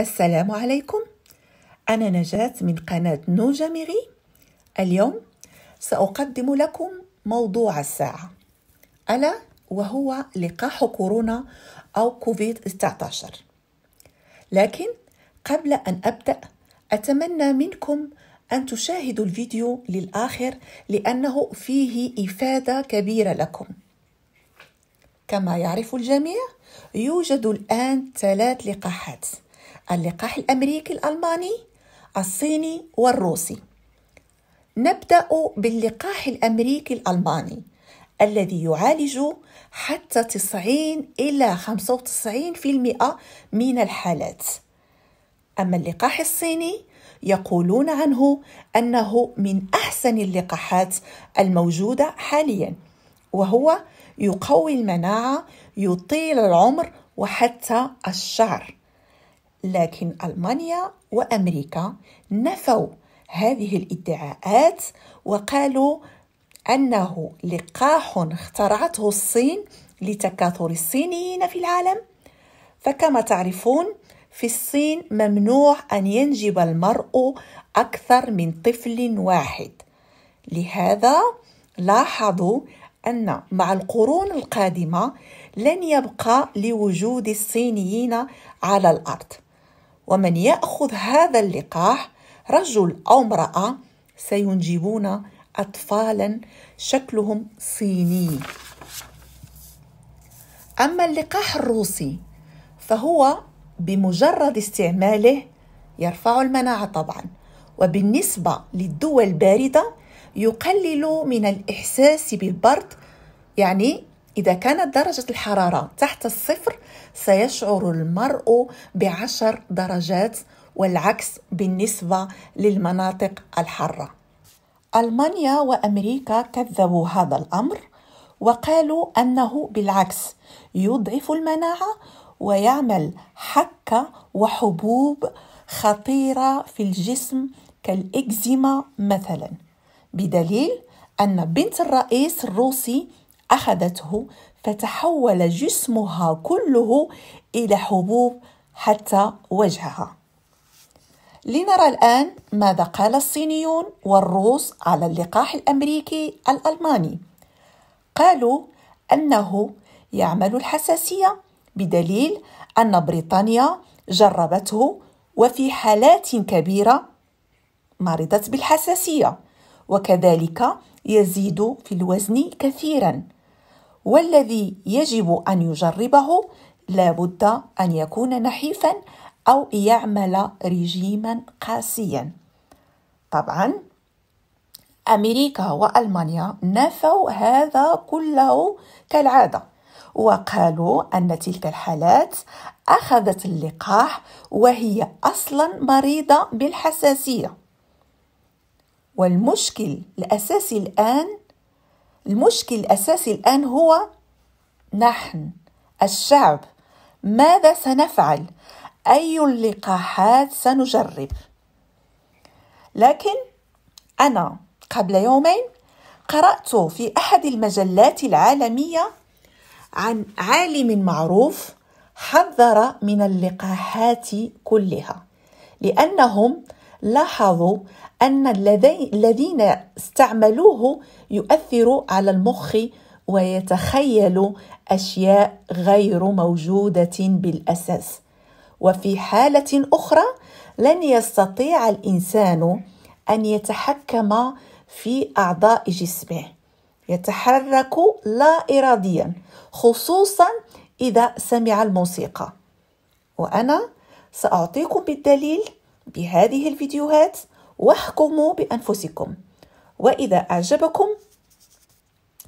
السلام عليكم أنا نجاة من قناة نوجميري اليوم سأقدم لكم موضوع الساعة ألا وهو لقاح كورونا أو كوفيد 19 لكن قبل أن أبدأ أتمنى منكم أن تشاهدوا الفيديو للآخر لأنه فيه إفادة كبيرة لكم كما يعرف الجميع يوجد الآن ثلاث لقاحات اللقاح الأمريكي الألماني الصيني والروسي نبدأ باللقاح الأمريكي الألماني الذي يعالج حتى 90 إلى 95% من الحالات أما اللقاح الصيني يقولون عنه أنه من أحسن اللقاحات الموجودة حاليا وهو يقوي المناعة يطيل العمر وحتى الشعر لكن ألمانيا وأمريكا نفوا هذه الادعاءات وقالوا أنه لقاح اخترعته الصين لتكاثر الصينيين في العالم فكما تعرفون في الصين ممنوع أن ينجب المرء أكثر من طفل واحد لهذا لاحظوا أن مع القرون القادمة لن يبقى لوجود الصينيين على الأرض ومن ياخذ هذا اللقاح رجل او امراه سينجبون اطفالا شكلهم صيني اما اللقاح الروسي فهو بمجرد استعماله يرفع المناعه طبعا وبالنسبه للدول البارده يقلل من الاحساس بالبرد يعني إذا كانت درجة الحرارة تحت الصفر سيشعر المرء بعشر درجات والعكس بالنسبة للمناطق الحارة. ألمانيا وأمريكا كذبوا هذا الأمر وقالوا أنه بالعكس يضعف المناعة ويعمل حكة وحبوب خطيرة في الجسم كالإكزيما مثلا بدليل أن بنت الرئيس الروسي أخذته فتحول جسمها كله إلى حبوب حتى وجهها لنرى الآن ماذا قال الصينيون والروس على اللقاح الأمريكي الألماني قالوا أنه يعمل الحساسية بدليل أن بريطانيا جربته وفي حالات كبيرة مرضت بالحساسية وكذلك يزيد في الوزن كثيرا والذي يجب ان يجربه لابد ان يكون نحيفا او يعمل رجيما قاسيا طبعا امريكا والمانيا نفوا هذا كله كالعاده وقالوا ان تلك الحالات اخذت اللقاح وهي اصلا مريضه بالحساسيه والمشكل الاساسي الان المشكل الأساسي الآن هو نحن الشعب ماذا سنفعل أي اللقاحات سنجرب لكن أنا قبل يومين قرأت في أحد المجلات العالمية عن عالم معروف حذر من اللقاحات كلها لأنهم لاحظوا أن الذين استعملوه يؤثر على المخ ويتخيل أشياء غير موجودة بالأساس وفي حالة أخرى لن يستطيع الإنسان أن يتحكم في أعضاء جسمه يتحرك لا إراديا خصوصا إذا سمع الموسيقى وأنا سأعطيكم بالدليل بهذه الفيديوهات واحكموا بأنفسكم وإذا أعجبكم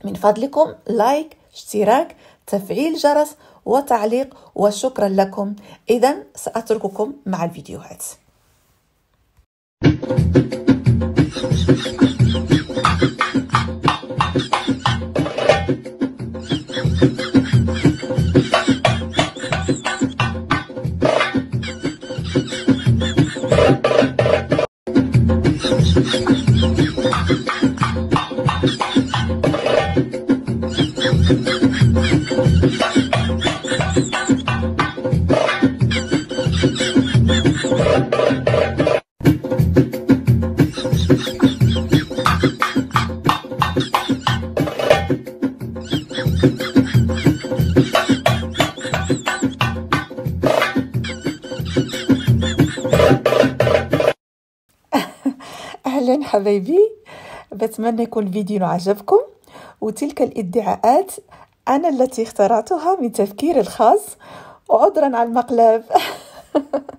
من فضلكم لايك اشتراك تفعيل جرس وتعليق وشكرا لكم إذا سأترككم مع الفيديوهات Thank you. حبايبي بتمنى يكون الفيديو عجبكم وتلك الادعاءات انا التي اخترعتها من تفكيري الخاص وعذرا على المقلب